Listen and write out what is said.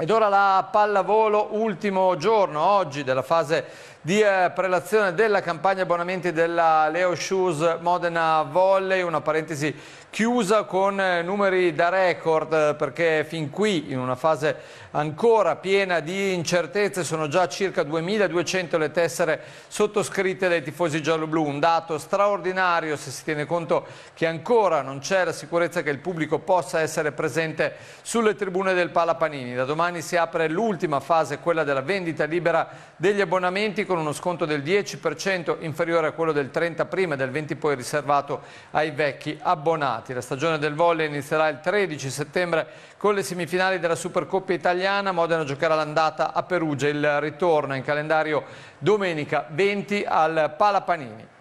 Ed ora la pallavolo, ultimo giorno oggi della fase di eh, prelazione della campagna abbonamenti della Leo Shoes Modena Volley, una parentesi chiusa con eh, numeri da record eh, perché fin qui in una fase ancora piena di incertezze sono già circa 2200 le tessere sottoscritte dai tifosi gialloblu, un dato straordinario se si tiene conto che ancora non c'è la sicurezza che il pubblico possa essere presente sulle tribune del Palapanini. Da domani domani si apre l'ultima fase, quella della vendita libera degli abbonamenti con uno sconto del 10% inferiore a quello del 30 prima e del 20 poi riservato ai vecchi abbonati. La stagione del volley inizierà il 13 settembre con le semifinali della Supercoppa italiana. Modena giocherà l'andata a Perugia, il ritorno in calendario domenica 20 al Palapanini.